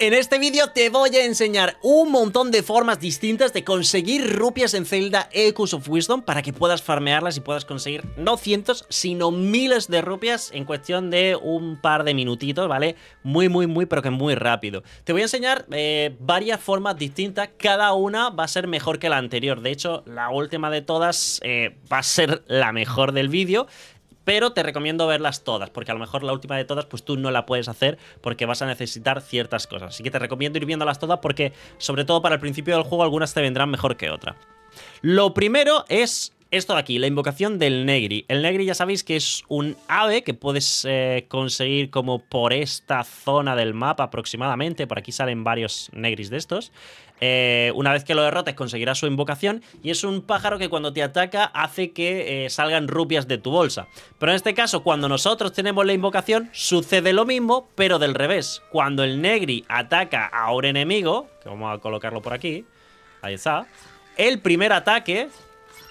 En este vídeo te voy a enseñar un montón de formas distintas de conseguir rupias en Zelda Echoes of Wisdom para que puedas farmearlas y puedas conseguir no cientos, sino miles de rupias en cuestión de un par de minutitos, ¿vale? Muy, muy, muy, pero que muy rápido. Te voy a enseñar eh, varias formas distintas, cada una va a ser mejor que la anterior. De hecho, la última de todas eh, va a ser la mejor del vídeo pero te recomiendo verlas todas, porque a lo mejor la última de todas, pues tú no la puedes hacer porque vas a necesitar ciertas cosas. Así que te recomiendo ir viéndolas todas porque, sobre todo para el principio del juego, algunas te vendrán mejor que otra. Lo primero es esto de aquí, la invocación del Negri. El Negri ya sabéis que es un ave que puedes eh, conseguir como por esta zona del mapa aproximadamente. Por aquí salen varios Negris de estos. Eh, una vez que lo derrotes conseguirás su invocación y es un pájaro que cuando te ataca hace que eh, salgan rupias de tu bolsa. Pero en este caso, cuando nosotros tenemos la invocación, sucede lo mismo, pero del revés. Cuando el Negri ataca a un enemigo, que vamos a colocarlo por aquí, ahí está, el primer ataque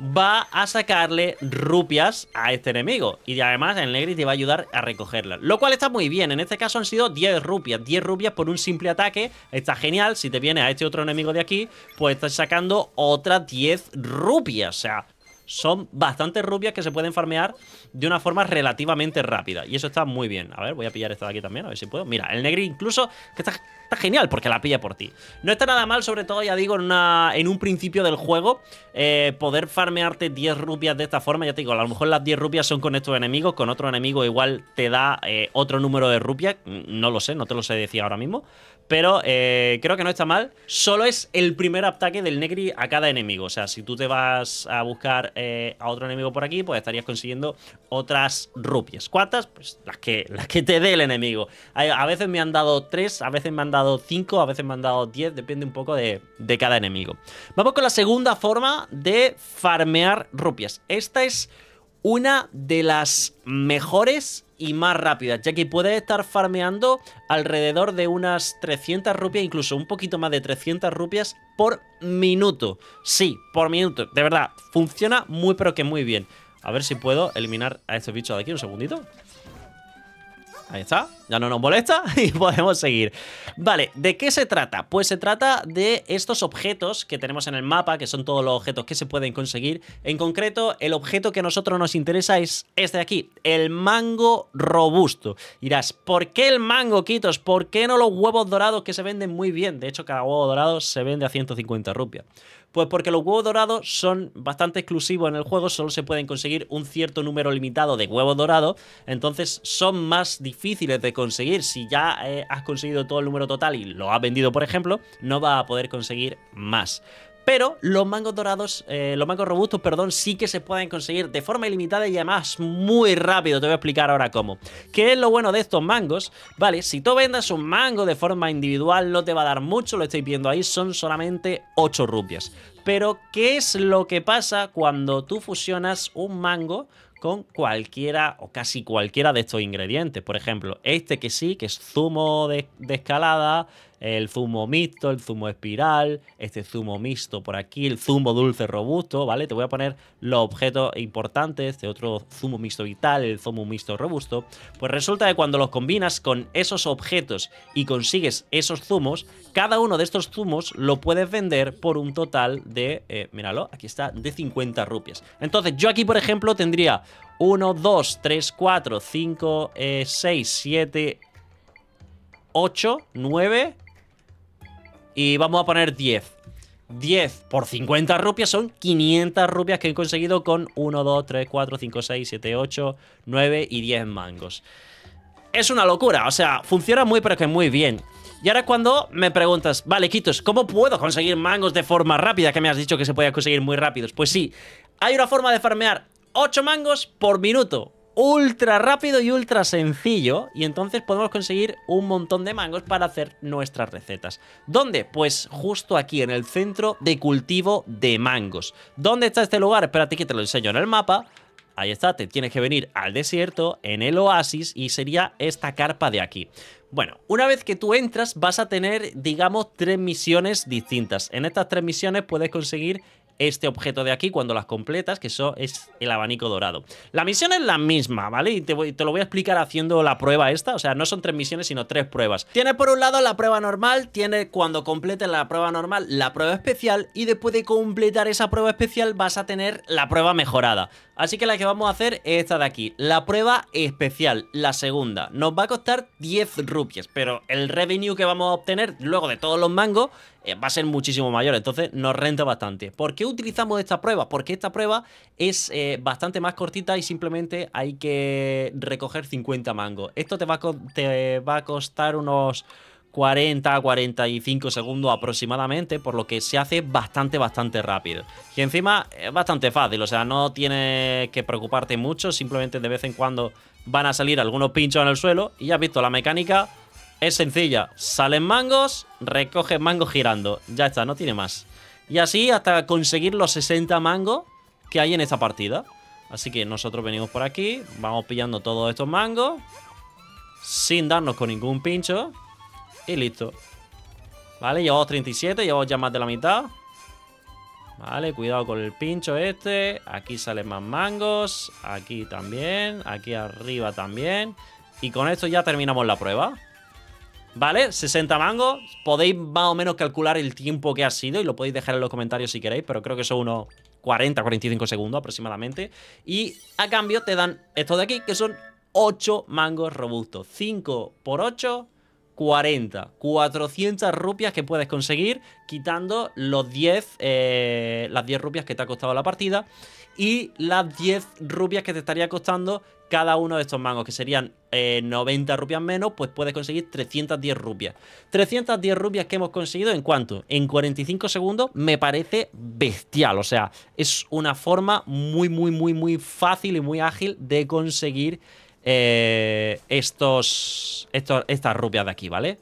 va a sacarle rupias a este enemigo. Y además el negrito te va a ayudar a recogerlas. Lo cual está muy bien. En este caso han sido 10 rupias. 10 rupias por un simple ataque. Está genial. Si te viene a este otro enemigo de aquí, pues estás sacando otras 10 rupias. O sea, son bastantes rubias que se pueden farmear de una forma relativamente rápida. Y eso está muy bien. A ver, voy a pillar esta de aquí también, a ver si puedo. Mira, el negro incluso, que está, genial porque la pilla por ti. No está nada mal, sobre todo, ya digo, en, un principio del juego, eh, poder farmearte 10 rupias de esta forma. Ya te digo, a lo mejor las 10 rupias son con estos enemigos, con otro enemigo igual te da eh, otro número de rupias. Mm, no lo sé, no te lo sé decir ahora mismo. Pero eh, creo que no está mal. Solo es el primer ataque del Negri a cada enemigo. O sea, si tú te vas a buscar eh, a otro enemigo por aquí, pues estarías consiguiendo otras rupias. ¿Cuántas? Pues las que, las que te dé el enemigo. A veces me han dado 3, a veces me han dado 5, a veces me han dado 10. Depende un poco de, de cada enemigo. Vamos con la segunda forma de farmear rupias. Esta es una de las mejores y más rápida, ya que puede estar farmeando alrededor de unas 300 rupias, incluso un poquito más de 300 rupias por minuto. Sí, por minuto. De verdad, funciona muy pero que muy bien. A ver si puedo eliminar a estos bichos de aquí un segundito. Ahí está, ya no nos molesta y podemos seguir. Vale, ¿de qué se trata? Pues se trata de estos objetos que tenemos en el mapa, que son todos los objetos que se pueden conseguir. En concreto, el objeto que a nosotros nos interesa es este de aquí, el mango robusto. Irás, ¿por qué el mango, Quitos? ¿Por qué no los huevos dorados que se venden muy bien? De hecho, cada huevo dorado se vende a 150 rupias. Pues porque los huevos dorados son bastante exclusivos en el juego, solo se pueden conseguir un cierto número limitado de huevos dorados, entonces son más difíciles de conseguir. Si ya eh, has conseguido todo el número total y lo has vendido, por ejemplo, no vas a poder conseguir más. Pero los mangos dorados, eh, los mangos robustos, perdón, sí que se pueden conseguir de forma ilimitada y además muy rápido. Te voy a explicar ahora cómo. ¿Qué es lo bueno de estos mangos? Vale, si tú vendas un mango de forma individual, no te va a dar mucho, lo estoy viendo ahí, son solamente 8 rupias. Pero, ¿qué es lo que pasa cuando tú fusionas un mango con cualquiera o casi cualquiera de estos ingredientes. Por ejemplo, este que sí, que es zumo de escalada, el zumo mixto, el zumo espiral, este zumo mixto por aquí, el zumo dulce robusto, ¿vale? Te voy a poner los objetos importantes, este otro zumo mixto vital, el zumo mixto robusto. Pues resulta que cuando los combinas con esos objetos y consigues esos zumos, cada uno de estos zumos lo puedes vender por un total de, eh, míralo, aquí está, de 50 rupias. Entonces yo aquí, por ejemplo, tendría 1, 2, 3, 4, 5, 6, 7, 8, 9 y vamos a poner 10. 10 por 50 rupias son 500 rupias que he conseguido con 1, 2, 3, 4, 5, 6, 7, 8, 9 y 10 mangos. Es una locura, o sea, funciona muy pero que muy bien. Y ahora cuando me preguntas, vale, Kitos, ¿cómo puedo conseguir mangos de forma rápida? Que me has dicho que se podía conseguir muy rápidos. Pues sí, hay una forma de farmear 8 mangos por minuto ultra rápido y ultra sencillo y entonces podemos conseguir un montón de mangos para hacer nuestras recetas. ¿Dónde? Pues justo aquí en el centro de cultivo de mangos. ¿Dónde está este lugar? Espérate que te lo enseño en el mapa. Ahí está, te tienes que venir al desierto, en el oasis, y sería esta carpa de aquí. Bueno, una vez que tú entras vas a tener, digamos, tres misiones distintas. En estas tres misiones puedes conseguir este objeto de aquí cuando las completas, que eso es el abanico dorado. La misión es la misma, ¿vale? Y te, lo voy a explicar haciendo la prueba esta, o sea, no son tres misiones, sino tres pruebas. tiene por un lado la prueba normal, tiene cuando completes la prueba normal la prueba especial y después de completar esa prueba especial vas a tener la prueba mejorada. Así que la que vamos a hacer es esta de aquí, la prueba especial, la segunda. Nos va a costar 10 rupias, pero el revenue que vamos a obtener luego de todos los mangos eh, va a ser muchísimo mayor, entonces nos renta bastante. ¿Por qué utilizamos esta prueba? Porque esta prueba es eh, bastante más cortita y simplemente hay que recoger 50 mangos. Esto te va te va a costar unos... 40 a 45 segundos aproximadamente, por lo que se hace bastante, bastante rápido. Y encima es bastante fácil, o sea, no tienes que preocuparte mucho, simplemente de vez en cuando van a salir algunos pinchos en el suelo y ya has visto la mecánica. Es sencilla, salen mangos, recoges mangos girando, ya está, no tiene más. Y así hasta conseguir los 60 mangos que hay en esta partida. Así que nosotros venimos por aquí, vamos pillando todos estos mangos, sin darnos con ningún pincho. Y listo. Vale, llevamos 37, llevamos ya más de la mitad. Vale, cuidado con el pincho este. Aquí salen más mangos. Aquí también. Aquí arriba también. Y con esto ya terminamos la prueba. ¿Vale? 60 mangos. Podéis más o menos calcular el tiempo que ha sido y lo podéis dejar en los comentarios si queréis, pero creo que son unos 40, 45 segundos aproximadamente. Y a cambio te dan esto de aquí, que son 8 mangos robustos. 5 por 8, 40, 400 rupias que puedes conseguir quitando los 10, eh, las 10 rupias que te ha costado la partida y las 10 rupias que te estaría costando cada uno de estos mangos, que serían 90 eh, rupias menos, pues puedes conseguir 310 rupias. 310 rupias que hemos conseguido en cuánto? En 45 segundos me parece bestial, o sea, es una forma muy, muy, muy, muy fácil y muy ágil de conseguir eh, estos, estos, estas rupias de aquí, ¿vale?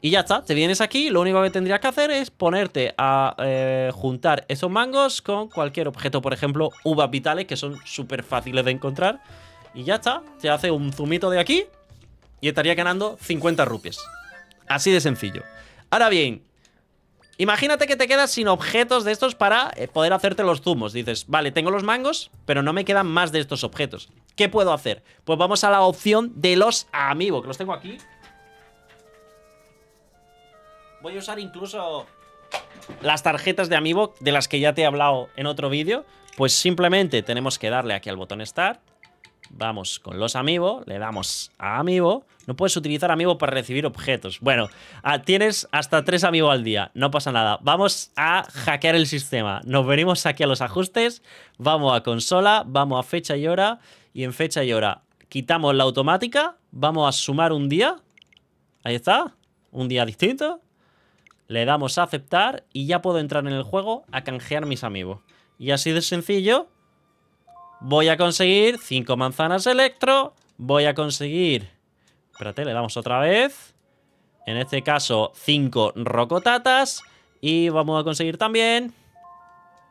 Y ya está, te vienes aquí, lo único que tendrías que hacer es ponerte a eh, juntar esos mangos con cualquier objeto, por ejemplo, uvas vitales, que son súper fáciles de encontrar. Y ya está, te hace un zumito de aquí y estaría ganando 50 rupias. Así de sencillo. Ahora bien, imagínate que te quedas sin objetos de estos para eh, poder hacerte los zumos. Dices, vale, tengo los mangos, pero no me quedan más de estos objetos. ¿Qué puedo hacer? Pues vamos a la opción de los amigos, que los tengo aquí. Voy a usar incluso las tarjetas de amigo de las que ya te he hablado en otro vídeo, pues simplemente tenemos que darle aquí al botón Start. Vamos con los amigos. le damos a amigo No puedes utilizar amigo para recibir objetos. Bueno, ah, tienes hasta tres amigos al día, no pasa nada. Vamos a hackear el sistema. Nos venimos aquí a los ajustes, vamos a consola, vamos a fecha y hora y en fecha y hora quitamos la automática, vamos a sumar un día, ahí está, un día distinto, le damos a aceptar y ya puedo entrar en el juego a canjear mis amigos. Y así de sencillo, voy a conseguir 5 manzanas electro, voy a conseguir... Espérate, le damos otra vez. En este caso, 5 rocotatas. Y vamos a conseguir también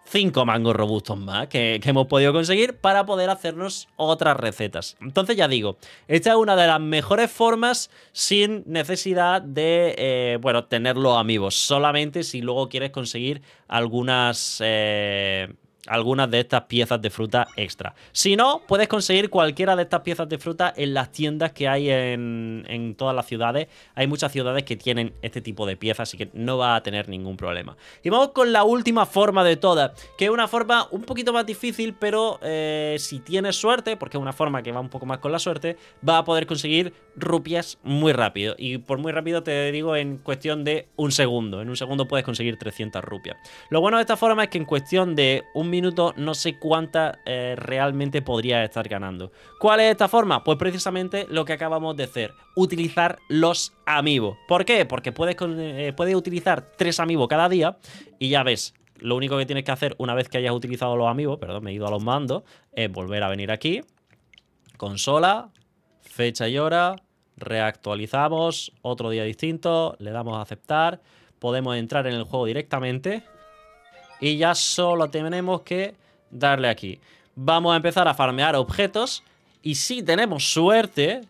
cinco mangos robustos más que, hemos podido conseguir para poder hacernos otras recetas. Entonces ya digo, esta es una de las mejores formas sin necesidad de, eh, bueno, tenerlo amigos. Solamente si luego quieres conseguir algunas... Eh, algunas de estas piezas de fruta extra. Si no, puedes conseguir cualquiera de estas piezas de fruta en las tiendas que hay en, todas las ciudades. Hay muchas ciudades que tienen este tipo de piezas, así que no va a tener ningún problema. Y vamos con la última forma de todas, que es una forma un poquito más difícil, pero eh, si tienes suerte, porque es una forma que va un poco más con la suerte, va a poder conseguir rupias muy rápido. Y por muy rápido te digo en cuestión de un segundo. En un segundo puedes conseguir 300 rupias. Lo bueno de esta forma es que en cuestión de un no sé cuánta eh, realmente podría estar ganando. ¿Cuál es esta forma? Pues precisamente lo que acabamos de hacer, utilizar los amigos. ¿Por qué? Porque puedes, eh, puedes utilizar tres amigos cada día y ya ves, lo único que tienes que hacer una vez que hayas utilizado los amigos, perdón, me he ido a los mandos, es volver a venir aquí, consola, fecha y hora, reactualizamos, otro día distinto, le damos a aceptar, podemos entrar en el juego directamente y ya solo tenemos que darle aquí. Vamos a empezar a farmear objetos. Y si tenemos suerte,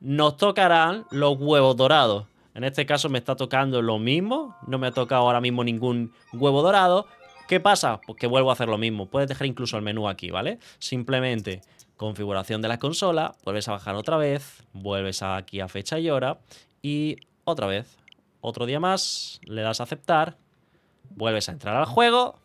nos tocarán los huevos dorados. En este caso me está tocando lo mismo. No me ha tocado ahora mismo ningún huevo dorado. ¿Qué pasa? Pues que vuelvo a hacer lo mismo. Puedes dejar incluso el menú aquí, ¿vale? Simplemente configuración de la consola, vuelves a bajar otra vez, vuelves aquí a fecha y hora y otra vez. Otro día más, le das a aceptar Vuelves a entrar al juego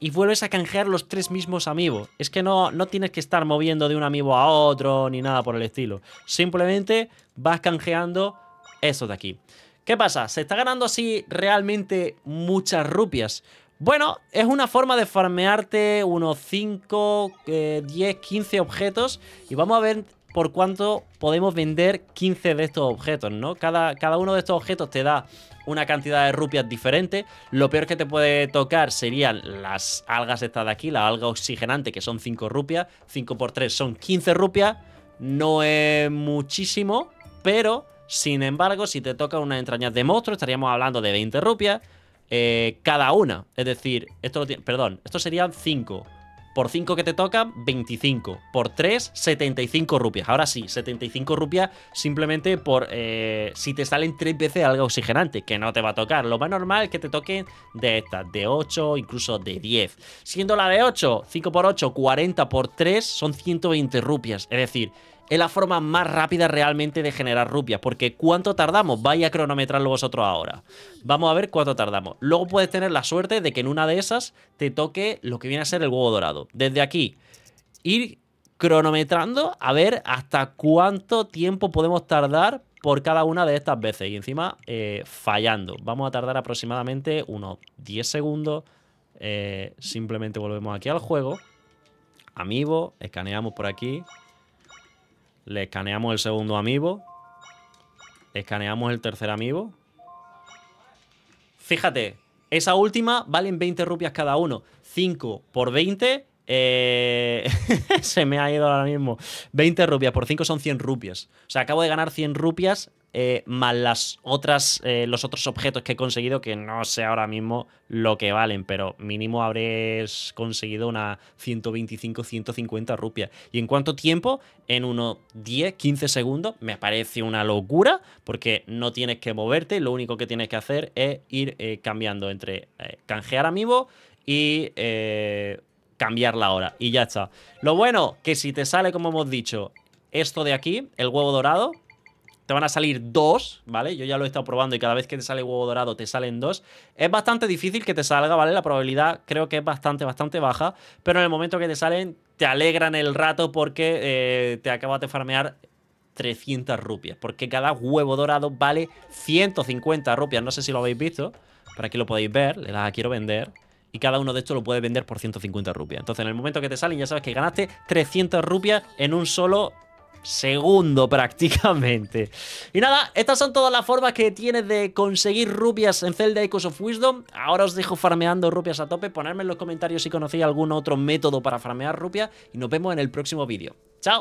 y vuelves a canjear los tres mismos amigos. Es que no, no tienes que estar moviendo de un amigo a otro ni nada por el estilo. Simplemente vas canjeando estos de aquí. ¿Qué pasa? ¿Se está ganando así realmente muchas rupias? Bueno, es una forma de farmearte unos 5, 10, 15 objetos y vamos a ver por cuánto podemos vender 15 de estos objetos, ¿no? Cada, cada uno de estos objetos te da una cantidad de rupias diferente. Lo peor que te puede tocar serían las algas estas de aquí, la alga oxigenante, que son 5 rupias. 5 por 3 son 15 rupias. No es muchísimo, pero sin embargo, si te toca una entraña de monstruo, estaríamos hablando de 20 rupias eh, cada una. Es decir, esto perdón, esto serían 5 por 5 que te tocan, 25. Por 3, 75 rupias. Ahora sí, 75 rupias simplemente por eh, si te salen 3 veces algo oxigenante, que no te va a tocar. Lo más normal es que te toquen de estas, de 8, incluso de 10. Siendo la de 8, 5 por 8, 40 por 3 son 120 rupias. Es decir, es la forma más rápida realmente de generar rupias, porque ¿cuánto tardamos? vaya a cronometrarlo vosotros ahora. Vamos a ver cuánto tardamos. Luego puedes tener la suerte de que en una de esas te toque lo que viene a ser el huevo dorado. Desde aquí, ir cronometrando a ver hasta cuánto tiempo podemos tardar por cada una de estas veces. Y encima, eh, fallando. Vamos a tardar aproximadamente unos 10 segundos. Eh, simplemente volvemos aquí al juego. amigo escaneamos por aquí. Le escaneamos el segundo amigo Escaneamos el tercer amigo Fíjate, esa última valen 20 rupias cada uno. 5 por 20 eh, se me ha ido ahora mismo. 20 rupias, por 5 son 100 rupias. O sea, acabo de ganar 100 rupias eh, más las otras, eh, los otros objetos que he conseguido, que no sé ahora mismo lo que valen, pero mínimo habréis conseguido una 125, 150 rupias. ¿Y en cuánto tiempo? En unos 10, 15 segundos. Me parece una locura, porque no tienes que moverte, lo único que tienes que hacer es ir cambiando entre canjear amigo y cambiar la hora y ya está. Lo bueno, que si te sale, como hemos dicho, esto de aquí, el huevo dorado, te van a salir dos, ¿vale? Yo ya lo he estado probando y cada vez que te sale huevo dorado te salen dos. Es bastante difícil que te salga, ¿vale? La probabilidad creo que es bastante, bastante baja, pero en el momento que te salen te alegran el rato porque eh, te acabas de farmear 300 rupias, porque cada huevo dorado vale 150 rupias, no sé si lo habéis visto, para aquí lo podéis ver, le das ah, quiero vender y cada uno de estos lo puedes vender por 150 rupias. Entonces, en el momento que te salen, ya sabes que ganaste 300 rupias en un solo segundo prácticamente. Y nada, estas son todas las formas que tienes de conseguir rupias en Zelda Echoes of Wisdom. Ahora os dejo farmeando rupias a tope. Ponedme en los comentarios si conocéis algún otro método para farmear rupias. Y nos vemos en el próximo vídeo. ¡Chao!